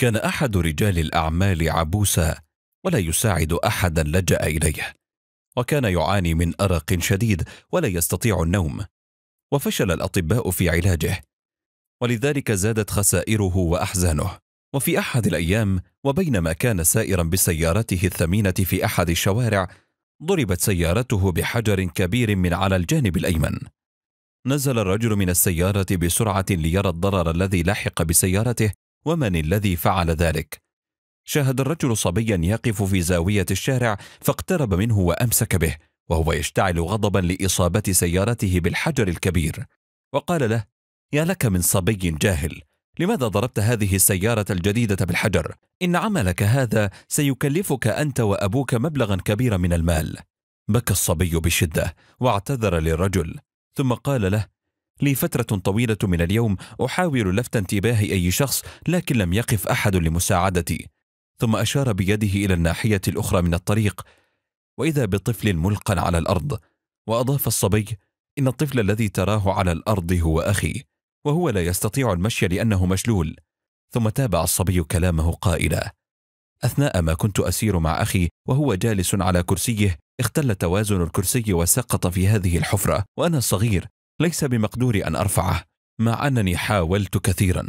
كان احد رجال الاعمال عبوسا ولا يساعد احدا لجا اليه وكان يعاني من ارق شديد ولا يستطيع النوم وفشل الاطباء في علاجه ولذلك زادت خسائره واحزانه وفي احد الايام وبينما كان سائرا بسيارته الثمينه في احد الشوارع ضربت سيارته بحجر كبير من على الجانب الايمن نزل الرجل من السياره بسرعه ليرى الضرر الذي لحق بسيارته ومن الذي فعل ذلك شاهد الرجل صبيا يقف في زاويه الشارع فاقترب منه وامسك به وهو يشتعل غضبا لاصابه سيارته بالحجر الكبير وقال له يا لك من صبي جاهل لماذا ضربت هذه السياره الجديده بالحجر ان عملك هذا سيكلفك انت وابوك مبلغا كبيرا من المال بكى الصبي بشده واعتذر للرجل ثم قال له لفترة طويلة من اليوم أحاول لفت انتباه أي شخص لكن لم يقف أحد لمساعدتي ثم أشار بيده إلى الناحية الأخرى من الطريق وإذا بطفل ملقى على الأرض وأضاف الصبي إن الطفل الذي تراه على الأرض هو أخي وهو لا يستطيع المشي لأنه مشلول ثم تابع الصبي كلامه قائلا أثناء ما كنت أسير مع أخي وهو جالس على كرسيه اختل توازن الكرسي وسقط في هذه الحفرة وأنا صغير ليس بمقدوري ان ارفعه مع انني حاولت كثيرا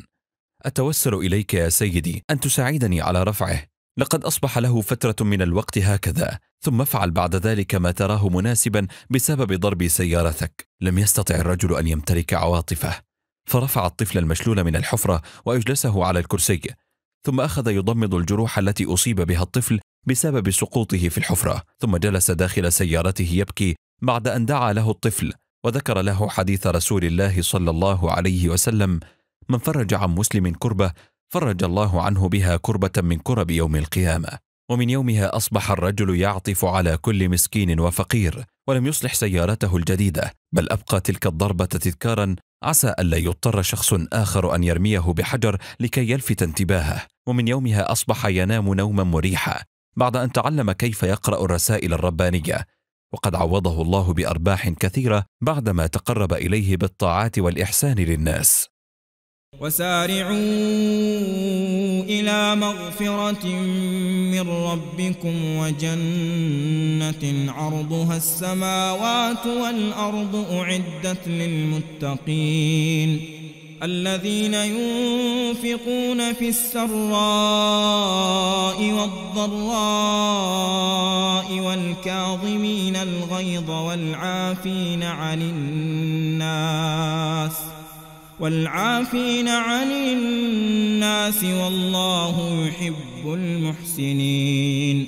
اتوسل اليك يا سيدي ان تساعدني على رفعه لقد اصبح له فتره من الوقت هكذا ثم افعل بعد ذلك ما تراه مناسبا بسبب ضرب سيارتك لم يستطع الرجل ان يمتلك عواطفه فرفع الطفل المشلول من الحفره واجلسه على الكرسي ثم اخذ يضمد الجروح التي اصيب بها الطفل بسبب سقوطه في الحفره ثم جلس داخل سيارته يبكي بعد ان دعا له الطفل وذكر له حديث رسول الله صلى الله عليه وسلم من فرج عن مسلم كربه فرج الله عنه بها كربه من كرب يوم القيامه ومن يومها اصبح الرجل يعطف على كل مسكين وفقير ولم يصلح سيارته الجديده بل ابقى تلك الضربه تذكارا عسى الا يضطر شخص اخر ان يرميه بحجر لكي يلفت انتباهه ومن يومها اصبح ينام نوما مريحا بعد ان تعلم كيف يقرا الرسائل الربانيه وقد عوضه الله بارباح كثيره بعدما تقرب اليه بالطاعات والاحسان للناس وسارعوا إلى مغفرة من ربكم وجنة عرضها السماوات والأرض أعدت للمتقين الذين ينفقون في السراء والضراء والكاظمين الغيظ والعافين عن الناس والعافين عن الناس والله يحب المحسنين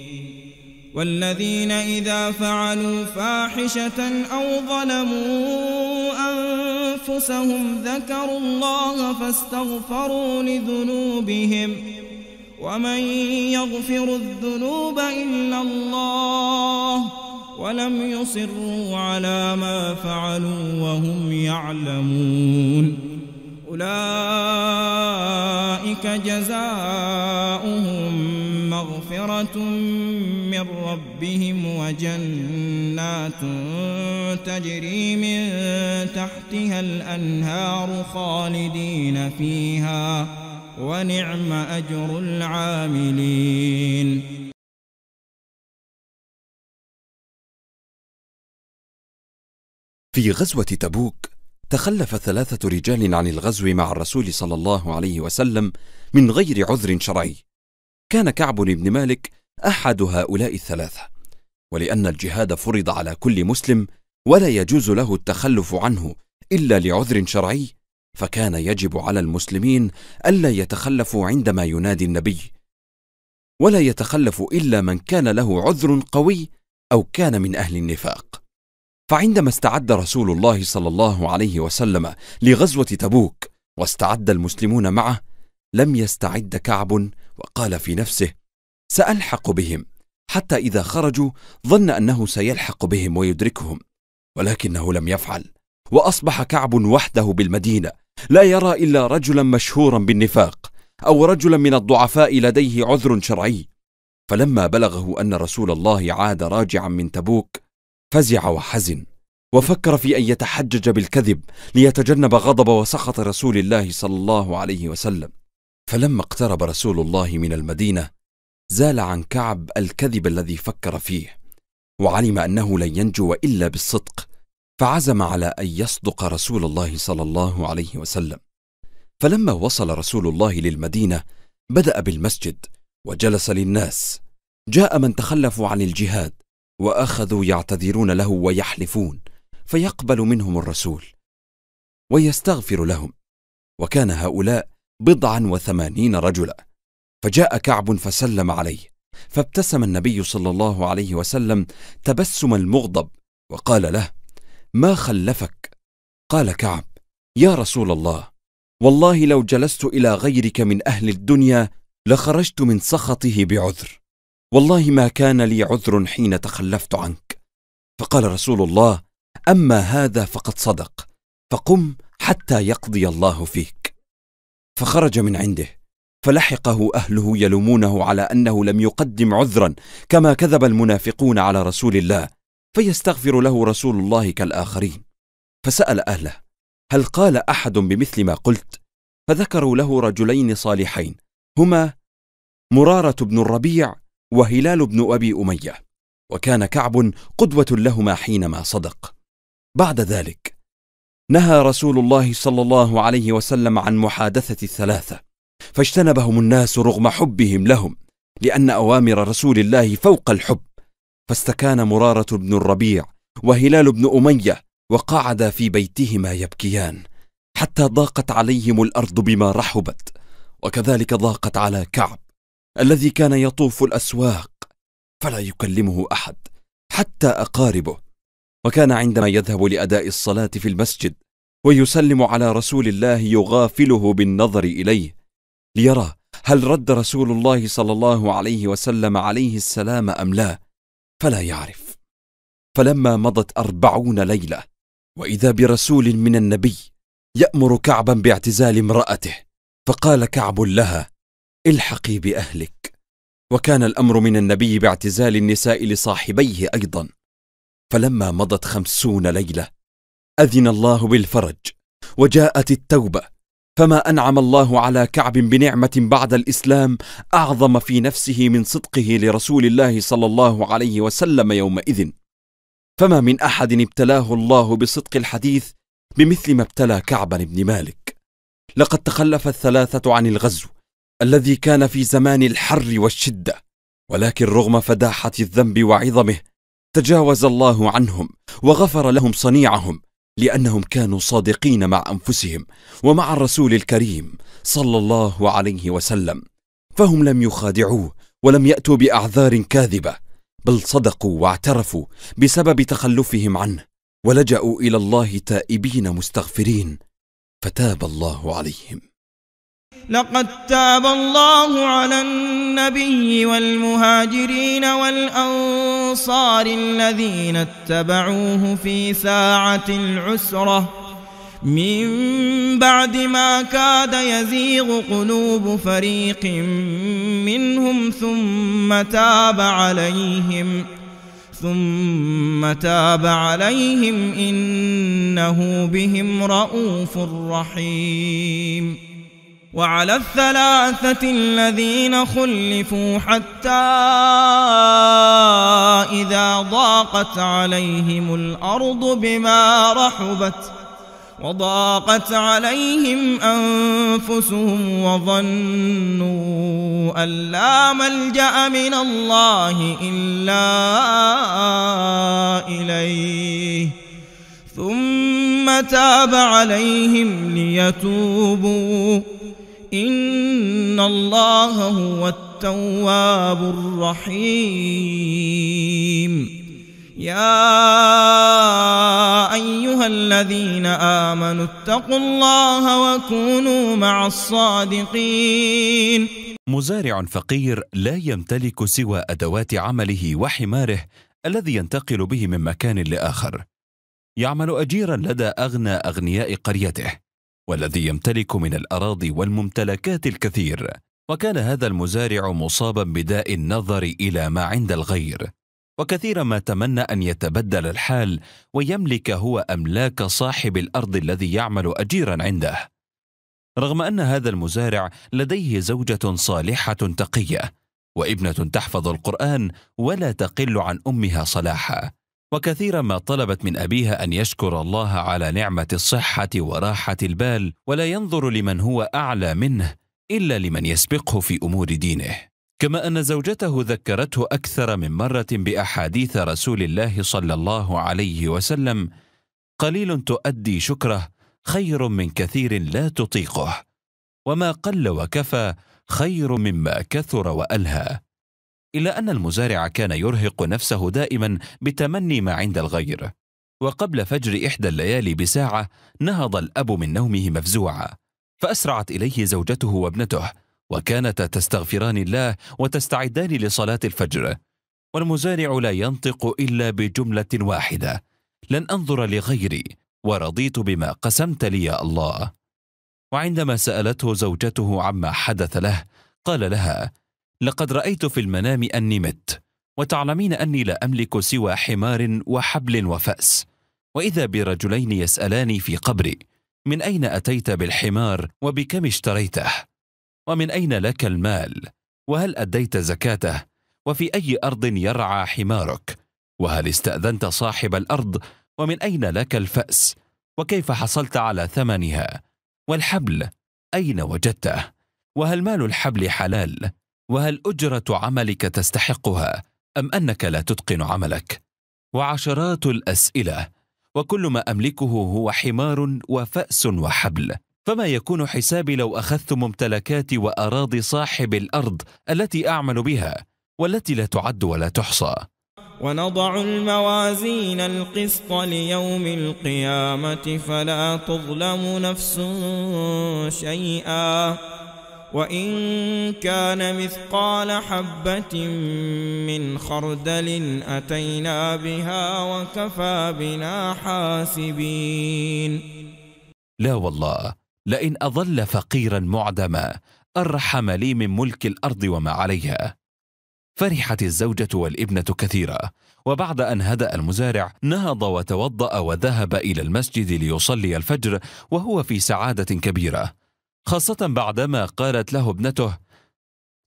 والذين إذا فعلوا فاحشة أو ظلموا أن أنفسهم ذكروا الله فاستغفروا لذنوبهم ومن يغفر الذنوب إلا الله ولم يصروا على ما فعلوا وهم يعلمون أولئك جزاؤهم مغفرة من ربهم وجنات تجري من تحتها الأنهار خالدين فيها ونعم أجر العاملين في غزوة تبوك تخلف ثلاثة رجال عن الغزو مع الرسول صلى الله عليه وسلم من غير عذر شرعي كان كعب بن مالك أحد هؤلاء الثلاثة ولأن الجهاد فرض على كل مسلم ولا يجوز له التخلف عنه إلا لعذر شرعي فكان يجب على المسلمين ألا يتخلفوا عندما ينادي النبي ولا يتخلف إلا من كان له عذر قوي أو كان من أهل النفاق فعندما استعد رسول الله صلى الله عليه وسلم لغزوة تبوك واستعد المسلمون معه لم يستعد كعب وقال في نفسه سألحق بهم حتى إذا خرجوا ظن أنه سيلحق بهم ويدركهم ولكنه لم يفعل وأصبح كعب وحده بالمدينة لا يرى إلا رجلا مشهورا بالنفاق أو رجلا من الضعفاء لديه عذر شرعي فلما بلغه أن رسول الله عاد راجعا من تبوك فزع وحزن وفكر في أن يتحجج بالكذب ليتجنب غضب وسخط رسول الله صلى الله عليه وسلم فلما اقترب رسول الله من المدينة زال عن كعب الكذب الذي فكر فيه وعلم انه لن ينجو الا بالصدق فعزم على ان يصدق رسول الله صلى الله عليه وسلم فلما وصل رسول الله للمدينه بدا بالمسجد وجلس للناس جاء من تخلفوا عن الجهاد واخذوا يعتذرون له ويحلفون فيقبل منهم الرسول ويستغفر لهم وكان هؤلاء بضعا وثمانين رجلا فجاء كعب فسلم عليه فابتسم النبي صلى الله عليه وسلم تبسم المغضب وقال له ما خلفك قال كعب يا رسول الله والله لو جلست الى غيرك من اهل الدنيا لخرجت من سخطه بعذر والله ما كان لي عذر حين تخلفت عنك فقال رسول الله اما هذا فقد صدق فقم حتى يقضي الله فيك فخرج من عنده فلحقه اهله يلومونه على انه لم يقدم عذرا كما كذب المنافقون على رسول الله فيستغفر له رسول الله كالاخرين فسال اهله هل قال احد بمثل ما قلت فذكروا له رجلين صالحين هما مراره بن الربيع وهلال بن ابي اميه وكان كعب قدوه لهما حينما صدق بعد ذلك نهى رسول الله صلى الله عليه وسلم عن محادثه الثلاثه فاجتنبهم الناس رغم حبهم لهم لأن أوامر رسول الله فوق الحب فاستكان مرارة بن الربيع وهلال بن أمية وقعدا في بيتهما يبكيان حتى ضاقت عليهم الأرض بما رحبت وكذلك ضاقت على كعب الذي كان يطوف الأسواق فلا يكلمه أحد حتى أقاربه وكان عندما يذهب لأداء الصلاة في المسجد ويسلم على رسول الله يغافله بالنظر إليه ليرى هل رد رسول الله صلى الله عليه وسلم عليه السلام أم لا فلا يعرف فلما مضت أربعون ليلة وإذا برسول من النبي يأمر كعبا باعتزال امرأته فقال كعب لها الحقي بأهلك وكان الأمر من النبي باعتزال النساء لصاحبيه أيضا فلما مضت خمسون ليلة أذن الله بالفرج وجاءت التوبة فما انعم الله على كعب بنعمه بعد الاسلام اعظم في نفسه من صدقه لرسول الله صلى الله عليه وسلم يومئذ فما من احد ابتلاه الله بصدق الحديث بمثل ما ابتلى كعبا بن مالك لقد تخلف الثلاثه عن الغزو الذي كان في زمان الحر والشده ولكن رغم فداحه الذنب وعظمه تجاوز الله عنهم وغفر لهم صنيعهم لانهم كانوا صادقين مع انفسهم ومع الرسول الكريم صلى الله عليه وسلم فهم لم يخادعوه ولم ياتوا باعذار كاذبه بل صدقوا واعترفوا بسبب تخلفهم عنه ولجاوا الى الله تائبين مستغفرين فتاب الله عليهم لقد تاب الله على النبي والمهاجرين والأنصار الذين اتبعوه في ساعة العسرة من بعد ما كاد يزيغ قلوب فريق منهم ثم تاب عليهم ثم تاب عليهم إنه بهم رؤوف رحيم وعلى الثلاثة الذين خلفوا حتى إذا ضاقت عليهم الأرض بما رحبت وضاقت عليهم أنفسهم وظنوا أن لا ملجأ من الله إلا إليه ثم تاب عليهم ليتوبوا إن الله هو التواب الرحيم يا أيها الذين آمنوا اتقوا الله وكونوا مع الصادقين مزارع فقير لا يمتلك سوى أدوات عمله وحماره الذي ينتقل به من مكان لآخر يعمل أجيرا لدى أغنى أغنياء قريته والذي يمتلك من الأراضي والممتلكات الكثير وكان هذا المزارع مصابا بداء النظر إلى ما عند الغير وكثيرا ما تمنى أن يتبدل الحال ويملك هو أملاك صاحب الأرض الذي يعمل أجيرا عنده رغم أن هذا المزارع لديه زوجة صالحة تقية وابنة تحفظ القرآن ولا تقل عن أمها صلاحا وكثيرا ما طلبت من أبيها أن يشكر الله على نعمة الصحة وراحة البال ولا ينظر لمن هو أعلى منه إلا لمن يسبقه في أمور دينه كما أن زوجته ذكرته أكثر من مرة بأحاديث رسول الله صلى الله عليه وسلم قليل تؤدي شكره خير من كثير لا تطيقه وما قل وكفى خير مما كثر وألهى إلا أن المزارع كان يرهق نفسه دائما بتمني ما عند الغير وقبل فجر إحدى الليالي بساعة نهض الأب من نومه مفزوعا فأسرعت إليه زوجته وابنته وكانتا تستغفران الله وتستعدان لصلاة الفجر والمزارع لا ينطق إلا بجملة واحدة لن أنظر لغيري ورضيت بما قسمت لي يا الله وعندما سألته زوجته عما حدث له قال لها لقد رأيت في المنام أني مت وتعلمين أني لا أملك سوى حمار وحبل وفأس وإذا برجلين يسألاني في قبري من أين أتيت بالحمار وبكم اشتريته ومن أين لك المال وهل أديت زكاته وفي أي أرض يرعى حمارك وهل استأذنت صاحب الأرض ومن أين لك الفأس وكيف حصلت على ثمنها والحبل أين وجدته وهل مال الحبل حلال وهل اجره عملك تستحقها ام انك لا تتقن عملك وعشرات الاسئله وكل ما املكه هو حمار وفاس وحبل فما يكون حسابي لو اخذت ممتلكاتي واراضي صاحب الارض التي اعمل بها والتي لا تعد ولا تحصى ونضع الموازين القسط ليوم القيامه فلا تظلم نفس شيئا وإن كان مثقال حبة من خردل أتينا بها وكفى بنا حاسبين لا والله لئن أظل فقيرا معدما أرحم لي من ملك الأرض وما عليها فرحت الزوجة والابنة كثيرا وبعد أن هدأ المزارع نهض وتوضأ وذهب إلى المسجد ليصلي الفجر وهو في سعادة كبيرة خاصة بعدما قالت له ابنته: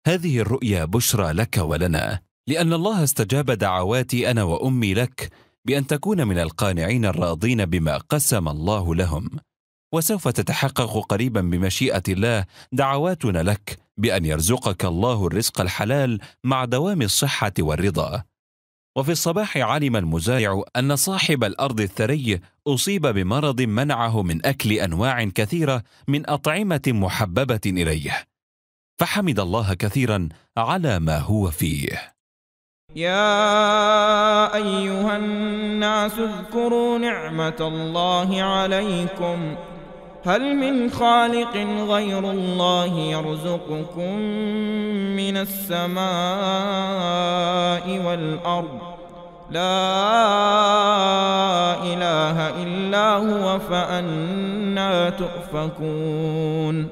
هذه الرؤيا بشرى لك ولنا، لأن الله استجاب دعواتي أنا وأمي لك بأن تكون من القانعين الراضين بما قسم الله لهم، وسوف تتحقق قريبا بمشيئة الله دعواتنا لك بأن يرزقك الله الرزق الحلال مع دوام الصحة والرضا. وفي الصباح علم المزارع أن صاحب الأرض الثري أصيب بمرض منعه من أكل أنواع كثيرة من أطعمة محببة إليه فحمد الله كثيرا على ما هو فيه يا أيها الناس اذكروا نعمة الله عليكم هل من خالق غير الله يرزقكم من السماء والأرض لا إله إلا هو فأنا تؤفكون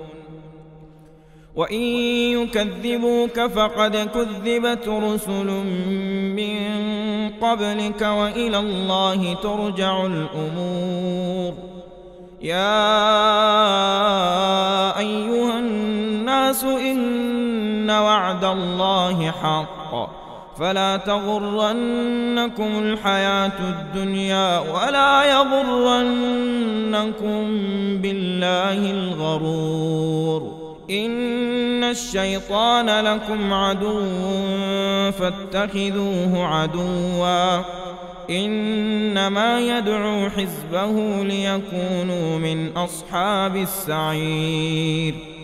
وإن يكذبوك فقد كذبت رسل من قبلك وإلى الله ترجع الأمور يا ايها الناس ان وعد الله حق فلا تغرنكم الحياه الدنيا ولا يغرنكم بالله الغرور ان الشيطان لكم عدو فاتخذوه عدوا إنما يدعو حزبه ليكونوا من أصحاب السعير